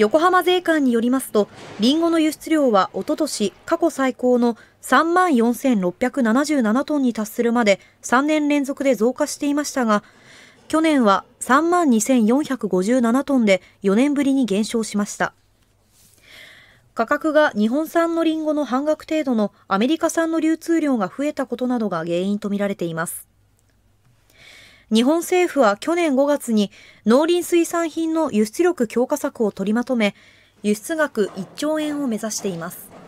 横浜税関によりますと、リンゴの輸出量はおととし過去最高の3万4677トンに達するまで3年連続で増加していましたが、去年は3万2457トンで4年ぶりに減少しました。価格が日本産のリンゴの半額程度のアメリカ産の流通量が増えたことなどが原因とみられています。日本政府は去年5月に農林水産品の輸出力強化策を取りまとめ、輸出額1兆円を目指しています。